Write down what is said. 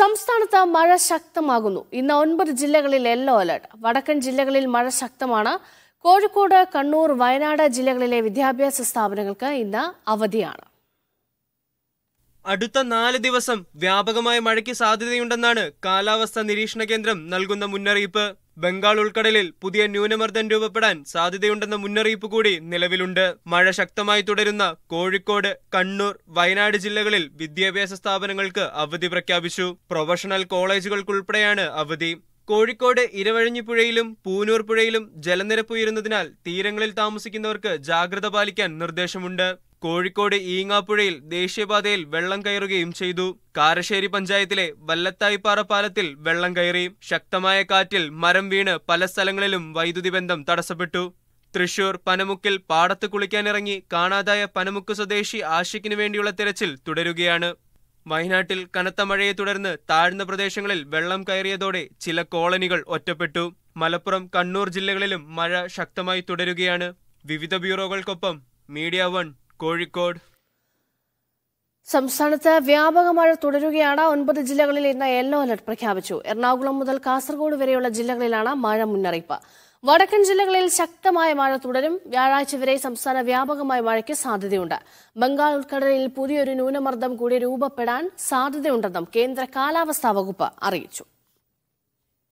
സംസ്ഥാനത്ത് മഴ ശക്തമാകുന്നു ഇന്ന് ഒൻപത് ജില്ലകളിൽ യെല്ലോ അലർട്ട് വടക്കൻ ജില്ലകളിൽ മഴ ശക്തമാണ് കോഴിക്കോട് കണ്ണൂർ വയനാട് ജില്ലകളിലെ വിദ്യാഭ്യാസ സ്ഥാപനങ്ങൾക്ക് ഇന്ന് അവധിയാണ് അടുത്ത നാല് ദിവസം വ്യാപകമായ മഴയ്ക്ക് സാധ്യതയുണ്ടെന്നാണ് കാലാവസ്ഥാ നിരീക്ഷണ കേന്ദ്രം നൽകുന്ന മുന്നറിയിപ്പ് ബംഗാൾ ഉൾക്കടലിൽ പുതിയ ന്യൂനമർദ്ദം രൂപപ്പെടാൻ സാധ്യതയുണ്ടെന്ന മുന്നറിയിപ്പ് കൂടി നിലവിലുണ്ട് മഴ ശക്തമായി തുടരുന്ന കോഴിക്കോട് കണ്ണൂർ വയനാട് ജില്ലകളിൽ വിദ്യാഭ്യാസ സ്ഥാപനങ്ങൾക്ക് അവധി പ്രഖ്യാപിച്ചു പ്രൊഫഷണൽ കോളേജുകൾക്കുൾപ്പെടെയാണ് അവധി കോഴിക്കോട് ഇരവഴിഞ്ഞിപ്പുഴയിലും പൂനൂർ പുഴയിലും ഉയരുന്നതിനാൽ തീരങ്ങളിൽ താമസിക്കുന്നവർക്ക് ജാഗ്രത പാലിക്കാൻ നിർദ്ദേശമുണ്ട് കോഴിക്കോട് ഈങ്ങാപ്പുഴയിൽ ദേശീയപാതയിൽ വെള്ളം കയറുകയും ചെയ്തു കാരശ്ശേരി പഞ്ചായത്തിലെ വല്ലത്തായിപ്പാറ പാലത്തിൽ വെള്ളം കയറി ശക്തമായ കാറ്റിൽ മരം വീണ് പല സ്ഥലങ്ങളിലും വൈദ്യുതി ബന്ധം തടസ്സപ്പെട്ടു തൃശൂർ പനമുക്കിൽ പാടത്ത് കുളിക്കാനിറങ്ങി കാണാതായ പനമുക്ക് സ്വദേശി ആഷിക്കിനു വേണ്ടിയുള്ള തിരച്ചിൽ തുടരുകയാണ് വയനാട്ടിൽ കനത്ത മഴയെ തുടർന്ന് താഴ്ന്ന പ്രദേശങ്ങളിൽ വെള്ളം കയറിയതോടെ ചില കോളനികൾ ഒറ്റപ്പെട്ടു മലപ്പുറം കണ്ണൂർ ജില്ലകളിലും മഴ ശക്തമായി തുടരുകയാണ് വിവിധ ബ്യൂറോകൾക്കൊപ്പം മീഡിയ വൺ കോഴിക്കോട് സംസ്ഥാനത്ത് വ്യാപക മഴ തുടരുകയാണ് ഒൻപത് ജില്ലകളിൽ ഇന്ന് യെല്ലോ അലർട്ട് പ്രഖ്യാപിച്ചു എറണാകുളം മുതൽ കാസർഗോഡ് വരെയുള്ള ജില്ലകളിലാണ് മഴ മുന്നറിയിപ്പ് വടക്കൻ ജില്ലകളിൽ ശക്തമായ മഴ തുടരും വ്യാഴാഴ്ച വരെ സംസ്ഥാന വ്യാപകമായ മഴയ്ക്ക് സാധ്യതയുണ്ട് ബംഗാൾ ഉൾക്കടലിൽ പുതിയൊരു ന്യൂനമർദ്ദം കൂടി രൂപപ്പെടാൻ സാധ്യതയുണ്ടെന്നും കേന്ദ്ര കാലാവസ്ഥാ വകുപ്പ് അറിയിച്ചു